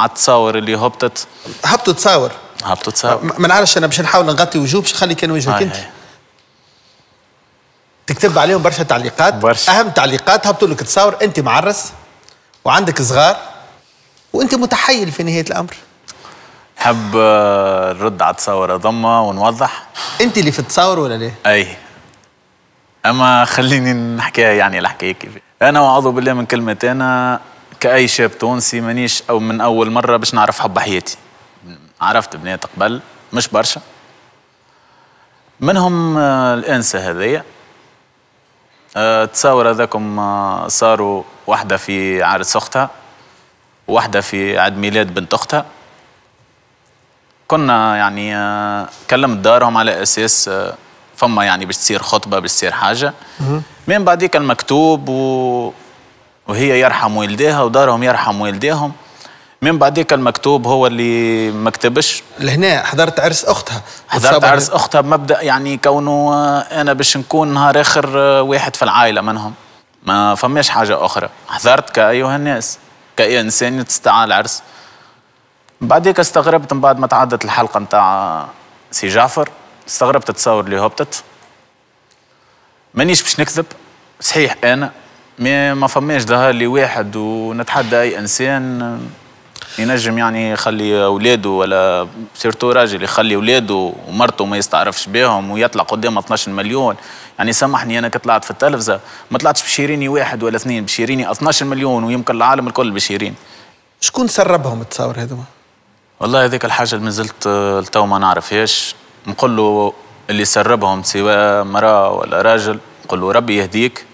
التصاور اللي هبطت هبطت تصاور هبطت تصاور ما نعرفش انا باش نحاول نغطي وجوه باش نخلي كان وجهك انت تكتب عليهم برشا تعليقات برشا. اهم تعليقات هبطوا لك تصاور انت معرس وعندك صغار وانت متحيل في نهايه الامر حب آه، نرد على التصاور ضمه ونوضح انت اللي في التصاور ولا ليه؟ اي اما خليني نحكيها يعني الحكايه كيف انا واعوذ بالله من كلمه انا كأي شاب تونسي مانيش أو من أول مرة باش نعرف حب حياتي عرفت بنات قبل مش برشا منهم آه، الأنسة هذية آه، تصور هذاكم آه، صاروا واحدة في عرس أختها واحدة في عيد ميلاد بنت أختها كنا يعني كلمت دارهم على أساس فما يعني باش تصير خطبة باش تصير حاجة من بعديك المكتوب و وهي يرحم والديها ودارهم يرحم والديهم من بعديك المكتوب هو اللي ما كتبش لهنا حضرت عرس اختها حضرت عرس اختها بمبدا يعني كونه انا باش نكون نهار اخر واحد في العائله منهم ما فماش حاجه اخرى حضرت كايها الناس كاي انسان تستعى العرس بعديك استغربت من بعد ما تعدت الحلقه نتاع سي جعفر استغربت تصور اللي هبطت مانيش باش نكذب صحيح انا ما ما فماش ظهر لي واحد ونتحدى اي انسان ينجم يعني يخلي اولاده ولا سيرتو راجل يخلي اولاده ومرته ما يستعرفش بهم ويطلع قدام 12 مليون يعني سامحني انا كطلعت في التلفزه ما طلعتش بشيريني واحد ولا اثنين بشيريني 12 مليون ويمكن العالم الكل بشيرين شكون سربهم تصور هذوما؟ والله هذيك الحاجه اللي مازلت لتو ما نعرفهاش نقول له اللي سربهم سواء مراه ولا راجل نقول له ربي يهديك